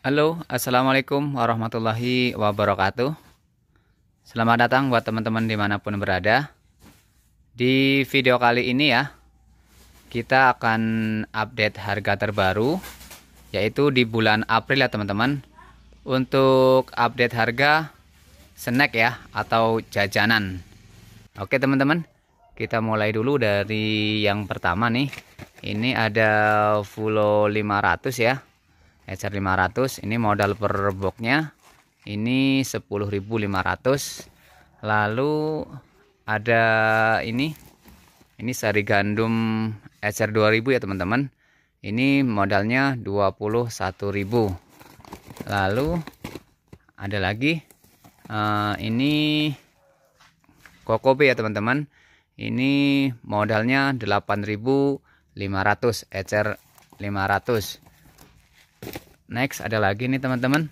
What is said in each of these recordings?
Halo, Assalamualaikum warahmatullahi wabarakatuh Selamat datang buat teman-teman dimanapun berada Di video kali ini ya Kita akan update harga terbaru Yaitu di bulan April ya teman-teman Untuk update harga snack ya Atau jajanan Oke teman-teman Kita mulai dulu dari yang pertama nih Ini ada Fulo 500 ya Ecer 500 ini modal per boxnya ini 10.500 lalu ada ini ini sari gandum Ecer 2000 ya teman-teman ini modalnya 21.000 lalu ada lagi uh, ini kokobe ya teman-teman ini modalnya 8.500 Ecer 500 next ada lagi nih teman-teman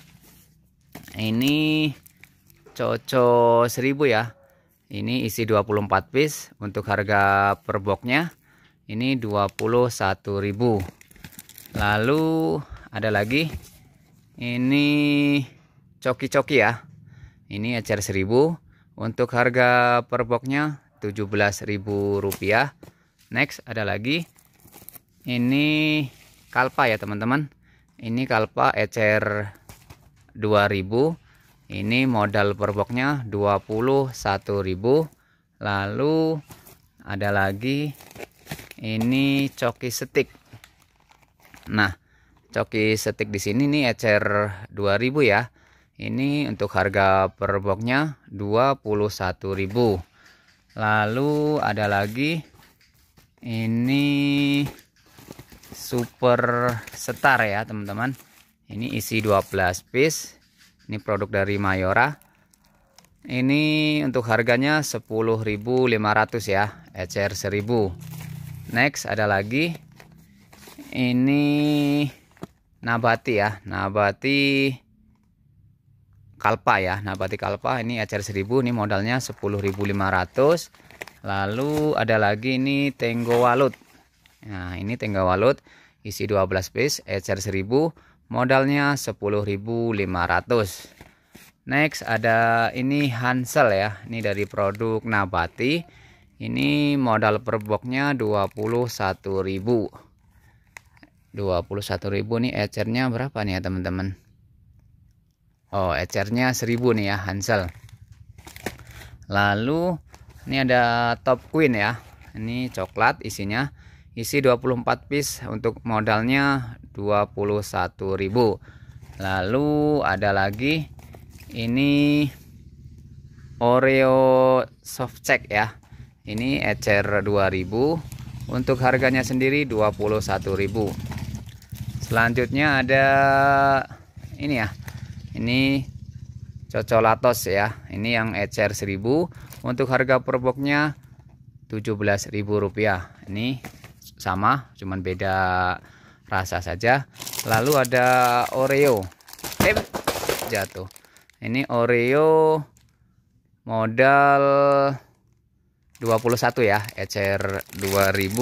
ini coco 1000 ya ini isi 24 piece untuk harga per boxnya ini 21.000 lalu ada lagi ini coki-coki ya ini ecer 1000 untuk harga per boxnya 17.000 rupiah next ada lagi ini kalpa ya teman-teman ini kalpa ECR 2000 ini modal per boxnya 21.000 lalu ada lagi ini coki stick. nah coki stick di sini nih ECR 2000 ya ini untuk harga per boxnya 21.000 lalu ada lagi ini super setar ya teman-teman ini isi 12 piece ini produk dari Mayora ini untuk harganya 10.500 ya ecer 1000 next ada lagi ini nabati ya nabati kalpa ya nabati kalpa ini ecer 1000 ini modalnya 10.500 lalu ada lagi ini tenggo walut Nah, ini tengah walut isi 12 piece ecer 1000 modalnya 10.500. Next ada ini Hansel ya. Ini dari produk Nabati. Ini modal per boxnya 21.000. 21.000 nih ecernya berapa nih ya teman-teman Oh ecernya 1000 nih ya Hansel lalu ini ada top queen ya ini coklat isinya isi 24 piece untuk modalnya 21.000 lalu ada lagi ini Oreo soft check ya ini ecer 2000 untuk harganya sendiri 21.000 selanjutnya ada ini ya ini cocolatos ya ini yang ecer 1000 untuk harga per boxnya 17.000 rupiah ini sama cuman beda rasa saja lalu ada Oreo eh jatuh ini Oreo modal 21 ya ecer 2000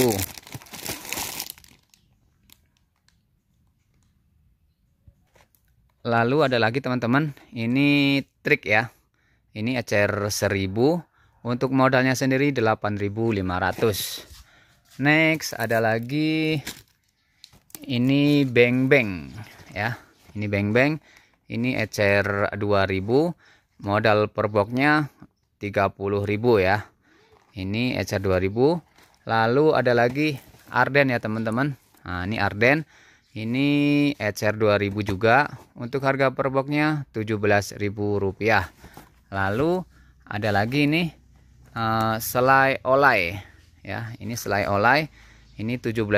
lalu ada lagi teman-teman ini trik ya ini ecer 1000 untuk modalnya sendiri 8500 next ada lagi ini beng beng ya ini beng beng ini ecer 2000 modal per boxnya 30.000 ya ini ecer 2000 lalu ada lagi Arden ya teman-teman nah ini Arden ini ecer 2000 juga untuk harga per boxnya 17.000 rupiah lalu ada lagi ini uh, selai olay ya ini selai olay. ini 17.000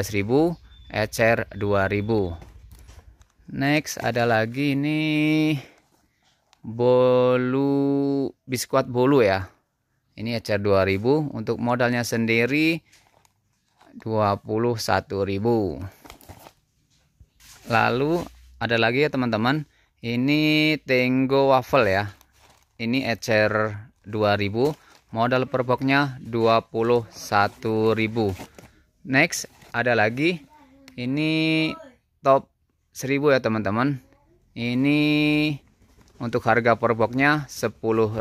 ecer 2000 next ada lagi ini bolu biskuat bolu ya ini ecer 2000 untuk modalnya sendiri 21.000 lalu ada lagi ya teman-teman ini tenggo waffle ya ini ecer 2000 modal perboknya 21.000 next ada lagi ini top 1000 ya teman-teman ini untuk harga perboknya 10.500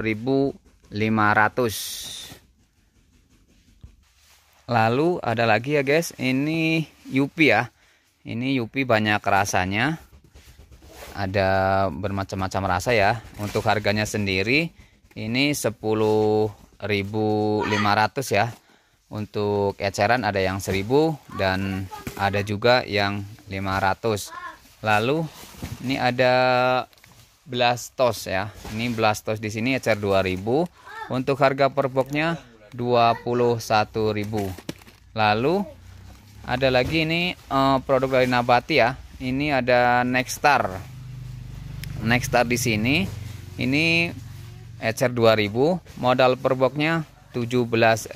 lalu ada lagi ya guys ini Yupi ya ini Yupi banyak rasanya ada bermacam-macam rasa ya untuk harganya sendiri ini 10.000 1.500 ya untuk eceran ada yang 1000 dan ada juga yang 500 lalu ini ada blastos ya ini blastos di sini ecer 2000 untuk harga per boxnya 21.000 lalu ada lagi ini uh, produk dari nabati ya ini ada nextar nextar di sini ini Ecer 2000 modal per boxnya 17.000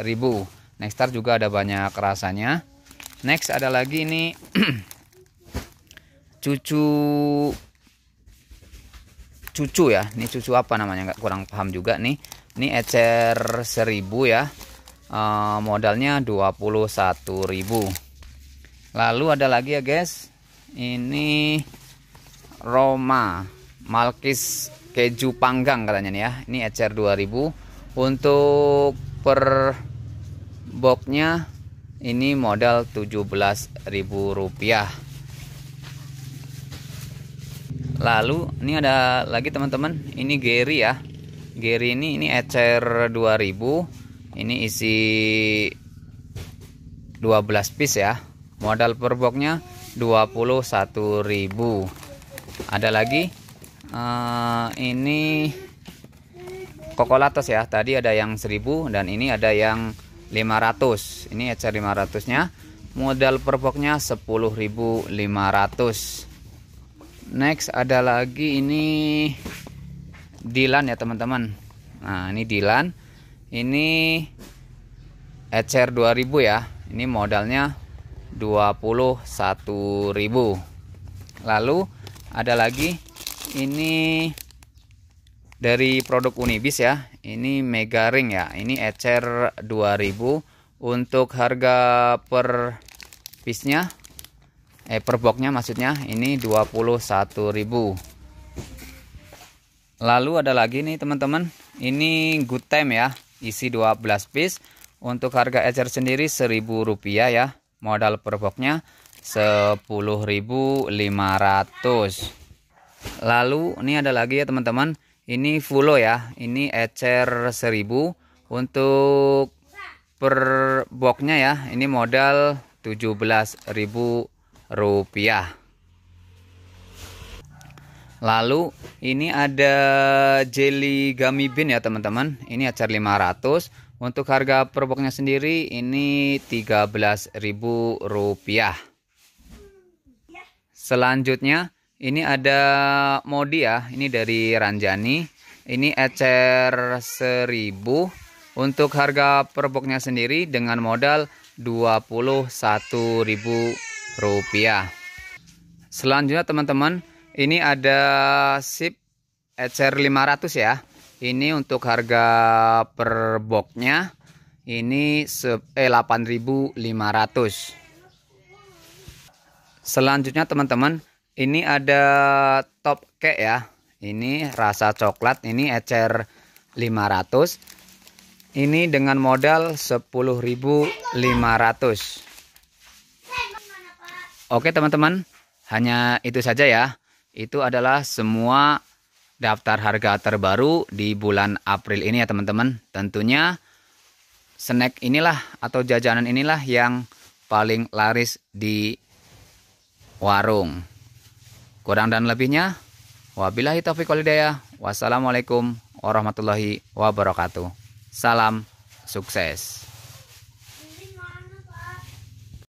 Nextar juga ada banyak rasanya next ada lagi ini cucu cucu ya ini cucu apa namanya nggak kurang paham juga nih ini ecer 1000 ya e, modalnya 21.000 lalu ada lagi ya guys ini Roma Malkis keju panggang katanya nih ya ini ecer 2000 untuk per boxnya ini modal 17.000 rupiah lalu ini ada lagi teman-teman ini Gary ya Gary ini ini ecer 2000 ini isi 12 piece ya modal per boxnya 21.000 ada lagi uh, ini kokolatos ya tadi ada yang 1000 dan ini ada yang 500 ini ecer 500 nya modal per boxnya 10.500 next ada lagi ini Dilan ya teman-teman nah ini Dilan ini ecer 2000 ya ini modalnya 21.000 lalu ada lagi ini dari produk Unibis ya. Ini mega ring ya. Ini ecer 2000 untuk harga per piece-nya eh per box-nya maksudnya ini 21.000 lalu ada lagi nih teman-teman ini good time ya isi 12 piece untuk harga ecer sendiri 1000 rupiah ya modal per boxnya 10.500 lalu ini ada lagi ya teman-teman ini fulo ya ini ecer 1000 untuk per boxnya ya ini modal 17.000 rupiah lalu ini ada jelly gummy bean ya teman-teman ini ecer 500 untuk harga per boxnya sendiri ini 13.000 rupiah selanjutnya ini ada modi ya, ini dari Ranjani. Ini ecer 1000 untuk harga perboknya sendiri dengan modal Rp21.000. Selanjutnya teman-teman, ini ada sip ecer 500 ya. Ini untuk harga perboknya ini eh, 8.500. Selanjutnya teman-teman, ini ada top cake ya ini rasa coklat ini ecer 500 ini dengan modal 10.500 Oke teman-teman hanya itu saja ya itu adalah semua daftar harga terbaru di bulan April ini ya teman-teman tentunya snack inilah atau jajanan inilah yang paling laris di warung Kurang dan lebihnya, wabillahi taufiq hidayah. Wassalamualaikum warahmatullahi wabarakatuh. Salam sukses.